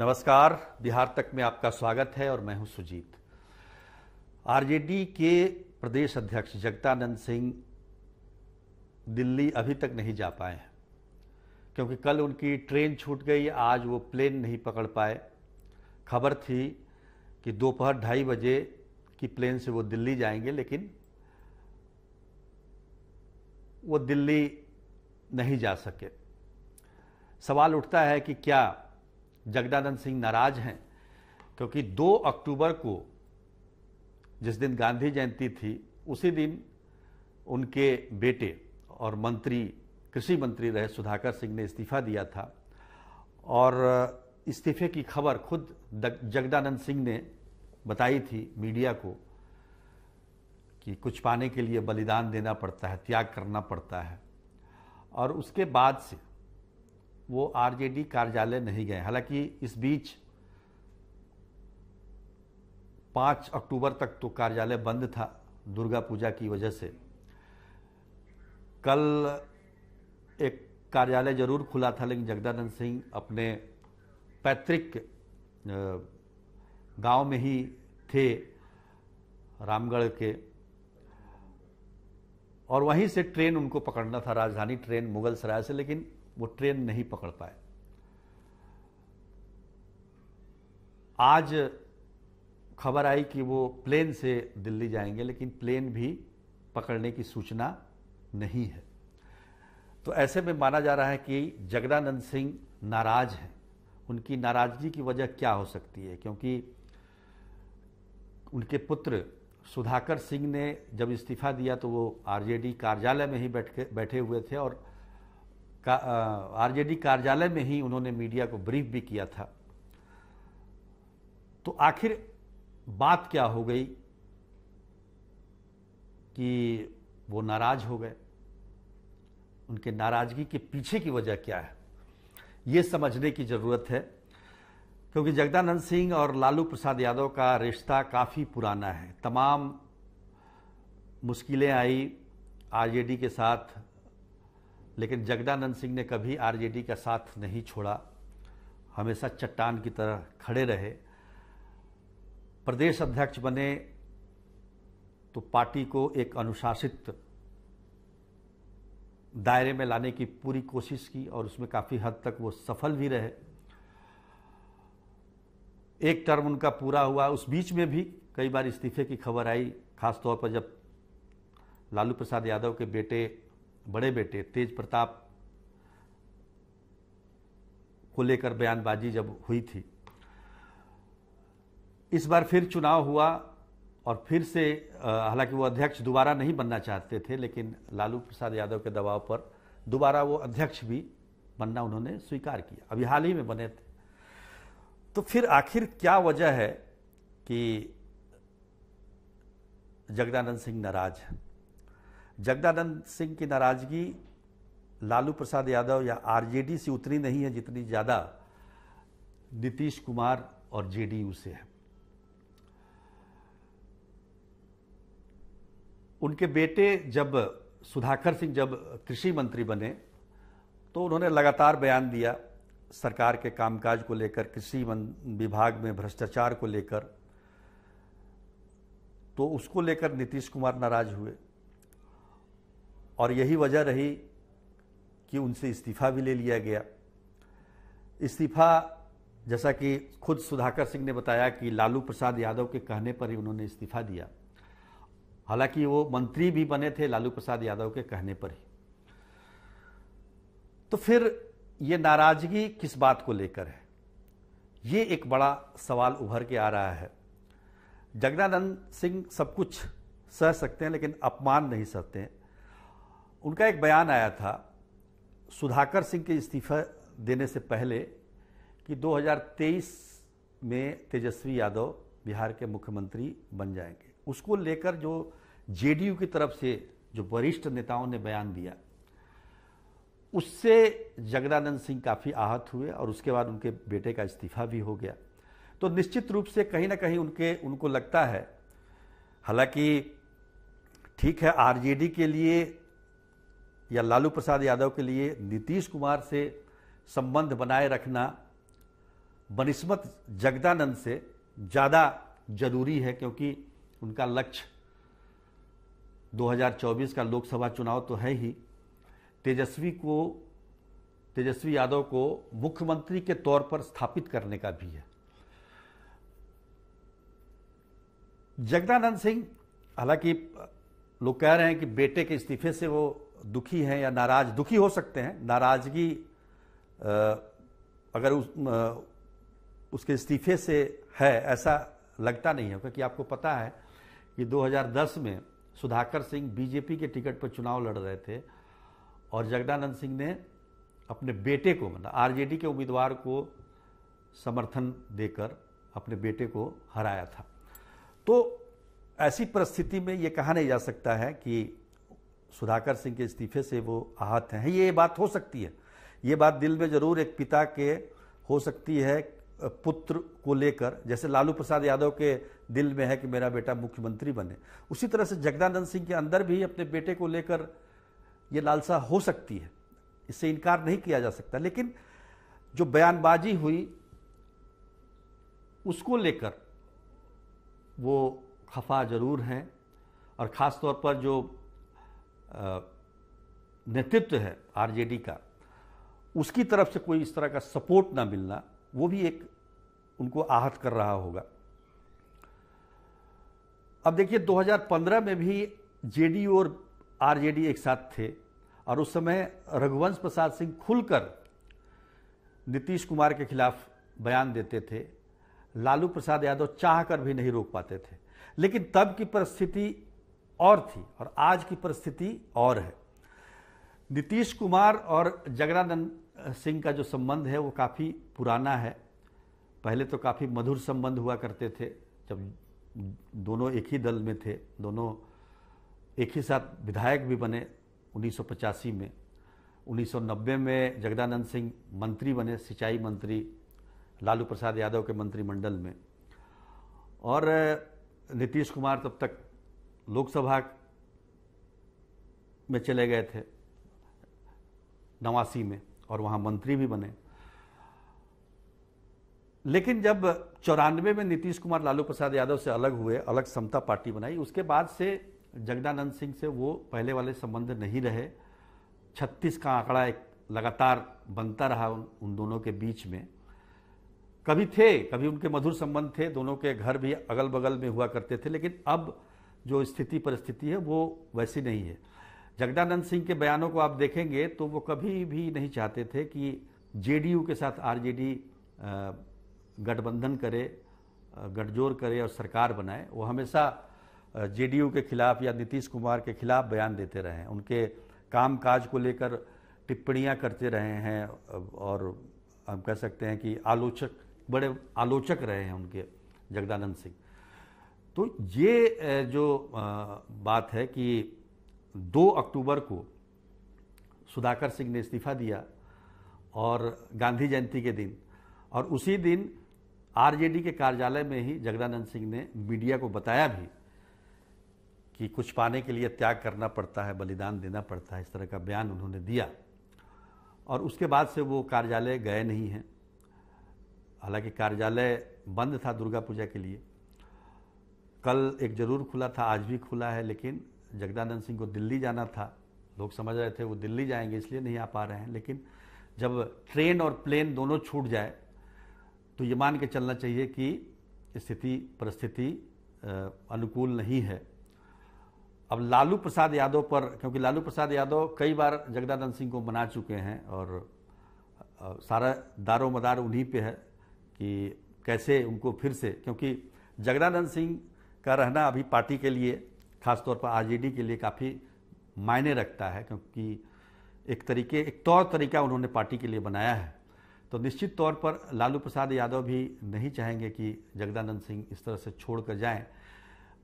नमस्कार बिहार तक में आपका स्वागत है और मैं हूं सुजीत आरजेडी के प्रदेश अध्यक्ष जगतानंद सिंह दिल्ली अभी तक नहीं जा पाए हैं क्योंकि कल उनकी ट्रेन छूट गई आज वो प्लेन नहीं पकड़ पाए खबर थी कि दोपहर ढाई बजे की प्लेन से वो दिल्ली जाएंगे लेकिन वो दिल्ली नहीं जा सके सवाल उठता है कि क्या जगदानंद सिंह नाराज हैं क्योंकि 2 अक्टूबर को जिस दिन गांधी जयंती थी उसी दिन उनके बेटे और मंत्री कृषि मंत्री रहे सुधाकर सिंह ने इस्तीफा दिया था और इस्तीफे की खबर खुद जगदानंद सिंह ने बताई थी मीडिया को कि कुछ पाने के लिए बलिदान देना पड़ता है त्याग करना पड़ता है और उसके बाद से वो आरजेडी कार्यालय नहीं गए हालांकि इस बीच पाँच अक्टूबर तक तो कार्यालय बंद था दुर्गा पूजा की वजह से कल एक कार्यालय जरूर खुला था लेकिन जगदानंद सिंह अपने पैतृक गांव में ही थे रामगढ़ के और वहीं से ट्रेन उनको पकड़ना था राजधानी ट्रेन मुगल सराय से लेकिन वो ट्रेन नहीं पकड़ पाए आज खबर आई कि वो प्लेन से दिल्ली जाएंगे लेकिन प्लेन भी पकड़ने की सूचना नहीं है तो ऐसे में माना जा रहा है कि जगदानंद सिंह नाराज हैं उनकी नाराज़गी की वजह क्या हो सकती है क्योंकि उनके पुत्र सुधाकर सिंह ने जब इस्तीफा दिया तो वो आरजेडी कार्यालय में ही बैठ के बैठे हुए थे और आरजेडी कार्यालय में ही उन्होंने मीडिया को ब्रीफ भी किया था तो आखिर बात क्या हो गई कि वो नाराज हो गए उनके नाराजगी के पीछे की वजह क्या है ये समझने की ज़रूरत है क्योंकि जगदानंद सिंह और लालू प्रसाद यादव का रिश्ता काफ़ी पुराना है तमाम मुश्किलें आई आरजेडी के साथ लेकिन जगदानंद सिंह ने कभी आरजेडी का साथ नहीं छोड़ा हमेशा चट्टान की तरह खड़े रहे प्रदेश अध्यक्ष बने तो पार्टी को एक अनुशासित दायरे में लाने की पूरी कोशिश की और उसमें काफ़ी हद तक वो सफल भी रहे एक टर्म उनका पूरा हुआ उस बीच में भी कई बार इस्तीफे की खबर आई खासतौर पर जब लालू प्रसाद यादव के बेटे बड़े बेटे तेज प्रताप को लेकर बयानबाजी जब हुई थी इस बार फिर चुनाव हुआ और फिर से हालांकि वो अध्यक्ष दोबारा नहीं बनना चाहते थे लेकिन लालू प्रसाद यादव के दबाव पर दोबारा वो अध्यक्ष भी बनना उन्होंने स्वीकार किया अभी हाल ही में बने थे तो फिर आखिर क्या वजह है कि जगदानंद सिंह नाराज हैं जगदानंद सिंह की नाराज़गी लालू प्रसाद यादव या आरजेडी से उतनी नहीं है जितनी ज़्यादा नीतीश कुमार और जेडीयू से है उनके बेटे जब सुधाकर सिंह जब कृषि मंत्री बने तो उन्होंने लगातार बयान दिया सरकार के कामकाज को लेकर कृषि विभाग में भ्रष्टाचार को लेकर तो उसको लेकर नीतीश कुमार नाराज हुए और यही वजह रही कि उनसे इस्तीफ़ा भी ले लिया गया इस्तीफ़ा जैसा कि खुद सुधाकर सिंह ने बताया कि लालू प्रसाद यादव के कहने पर ही उन्होंने इस्तीफ़ा दिया हालांकि वो मंत्री भी बने थे लालू प्रसाद यादव के कहने पर ही तो फिर ये नाराज़गी किस बात को लेकर है ये एक बड़ा सवाल उभर के आ रहा है जगदानंद सिंह सब कुछ सह सकते हैं लेकिन अपमान नहीं सहते हैं उनका एक बयान आया था सुधाकर सिंह के इस्तीफा देने से पहले कि 2023 में तेजस्वी यादव बिहार के मुख्यमंत्री बन जाएंगे उसको लेकर जो जेडीयू की तरफ से जो वरिष्ठ नेताओं ने बयान दिया उससे जगदानंद सिंह काफ़ी आहत हुए और उसके बाद उनके बेटे का इस्तीफा भी हो गया तो निश्चित रूप से कहीं ना कहीं उनके उनको लगता है हालांकि ठीक है आरजेडी के लिए या लालू प्रसाद यादव के लिए नीतीश कुमार से संबंध बनाए रखना बनिस्मत जगदानंद से ज़्यादा जरूरी है क्योंकि उनका लक्ष्य 2024 का लोकसभा चुनाव तो है ही तेजस्वी को तेजस्वी यादव को मुख्यमंत्री के तौर पर स्थापित करने का भी है जगदानंद सिंह हालांकि लोग कह रहे हैं कि बेटे के इस्तीफे से वो दुखी हैं या नाराज दुखी हो सकते हैं नाराज़गी अगर उस उसके इस्तीफे से है ऐसा लगता नहीं है क्योंकि आपको पता है कि 2010 में सुधाकर सिंह बीजेपी के टिकट पर चुनाव लड़ रहे थे और जगदानंद सिंह ने अपने बेटे को मतलब आरजेडी के उम्मीदवार को समर्थन देकर अपने बेटे को हराया था तो ऐसी परिस्थिति में ये कहा नहीं जा सकता है कि सुधाकर सिंह के इस्तीफे से वो आहत हैं ये बात हो सकती है ये बात दिल में ज़रूर एक पिता के हो सकती है पुत्र को लेकर जैसे लालू प्रसाद यादव के दिल में है कि मेरा बेटा मुख्यमंत्री बने उसी तरह से जगदानंद सिंह के अंदर भी अपने बेटे को लेकर ये लालसा हो सकती है इससे इनकार नहीं किया जा सकता लेकिन जो बयानबाजी हुई उसको लेकर वो खफा ज़रूर हैं और खासतौर पर जो नेतृत्व है आरजेडी का उसकी तरफ से कोई इस तरह का सपोर्ट ना मिलना वो भी एक उनको आहत कर रहा होगा अब देखिए 2015 में भी जेडीयू और आरजेडी एक साथ थे और उस समय रघुवंश प्रसाद सिंह खुलकर नीतीश कुमार के खिलाफ बयान देते थे लालू प्रसाद यादव चाह कर भी नहीं रोक पाते थे लेकिन तब की परिस्थिति और थी और आज की परिस्थिति और है नीतीश कुमार और जगदानंद सिंह का जो संबंध है वो काफ़ी पुराना है पहले तो काफ़ी मधुर संबंध हुआ करते थे जब दोनों एक ही दल में थे दोनों एक ही साथ विधायक भी बने उन्नीस में 1990 में जगदानंद सिंह मंत्री बने सिंचाई मंत्री लालू प्रसाद यादव के मंत्रिमंडल में और नीतीश कुमार तब तक लोकसभा में चले गए थे नवासी में और वहाँ मंत्री भी बने लेकिन जब चौरानवे में नीतीश कुमार लालू प्रसाद यादव से अलग हुए अलग समता पार्टी बनाई उसके बाद से जगदानंद सिंह से वो पहले वाले संबंध नहीं रहे छत्तीस का आंकड़ा एक लगातार बनता रहा उन, उन दोनों के बीच में कभी थे कभी उनके मधुर संबंध थे दोनों के घर भी अगल बगल में हुआ करते थे लेकिन अब जो स्थिति परिस्थिति है वो वैसी नहीं है जगदानंद सिंह के बयानों को आप देखेंगे तो वो कभी भी नहीं चाहते थे कि जेडीयू के साथ आरजेडी गठबंधन करे गठजोड़ करे और सरकार बनाए वो हमेशा जेडीयू के खिलाफ या नीतीश कुमार के खिलाफ बयान देते रहे हैं उनके काम काज को लेकर टिप्पणियां करते रहे हैं और हम कह सकते हैं कि आलोचक बड़े आलोचक रहे हैं उनके जगदानंद सिंह तो ये जो बात है कि 2 अक्टूबर को सुधाकर सिंह ने इस्तीफा दिया और गांधी जयंती के दिन और उसी दिन आरजेडी के कार्यालय में ही जगदानंद सिंह ने मीडिया को बताया भी कि कुछ पाने के लिए त्याग करना पड़ता है बलिदान देना पड़ता है इस तरह का बयान उन्होंने दिया और उसके बाद से वो कार्यालय गए नहीं हैं हालांकि कार्यालय बंद था दुर्गा पूजा के लिए कल एक जरूर खुला था आज भी खुला है लेकिन जगदानंद सिंह को दिल्ली जाना था लोग समझ रहे थे वो दिल्ली जाएंगे इसलिए नहीं आ पा रहे हैं लेकिन जब ट्रेन और प्लेन दोनों छूट जाए तो ये मान के चलना चाहिए कि स्थिति परिस्थिति अनुकूल नहीं है अब लालू प्रसाद यादव पर क्योंकि लालू प्रसाद यादव कई बार जगदानंद सिंह को मना चुके हैं और सारा दारो मदार उन्हीं पे है कि कैसे उनको फिर से क्योंकि जगदानंद सिंह का रहना अभी पार्टी के लिए खासतौर पर आरजेडी के लिए काफ़ी मायने रखता है क्योंकि एक तरीके एक तौर तरीका उन्होंने पार्टी के लिए बनाया है तो निश्चित तौर पर लालू प्रसाद यादव भी नहीं चाहेंगे कि जगदानंद सिंह इस तरह से छोड़ कर जाएँ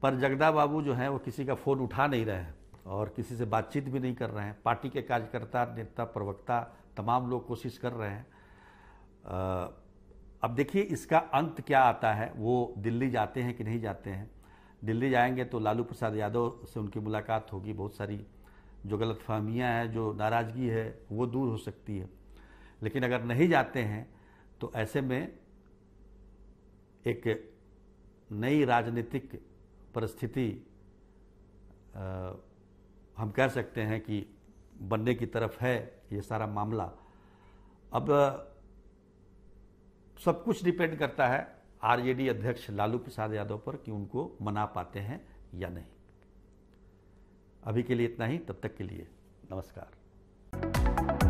पर जगदा बाबू जो हैं वो किसी का फ़ोन उठा नहीं रहे हैं और किसी से बातचीत भी नहीं कर रहे हैं पार्टी के कार्यकर्ता नेता प्रवक्ता तमाम लोग कोशिश कर रहे हैं अब देखिए इसका अंत क्या आता है वो दिल्ली जाते हैं कि नहीं जाते हैं दिल्ली जाएंगे तो लालू प्रसाद यादव से उनकी मुलाकात होगी बहुत सारी जो गलत फहमियाँ हैं जो नाराज़गी है वो दूर हो सकती है लेकिन अगर नहीं जाते हैं तो ऐसे में एक नई राजनीतिक परिस्थिति हम कह सकते हैं कि बनने की तरफ है ये सारा मामला अब सब कुछ डिपेंड करता है आरजेडी अध्यक्ष लालू प्रसाद यादव पर कि उनको मना पाते हैं या नहीं अभी के लिए इतना ही तब तक के लिए नमस्कार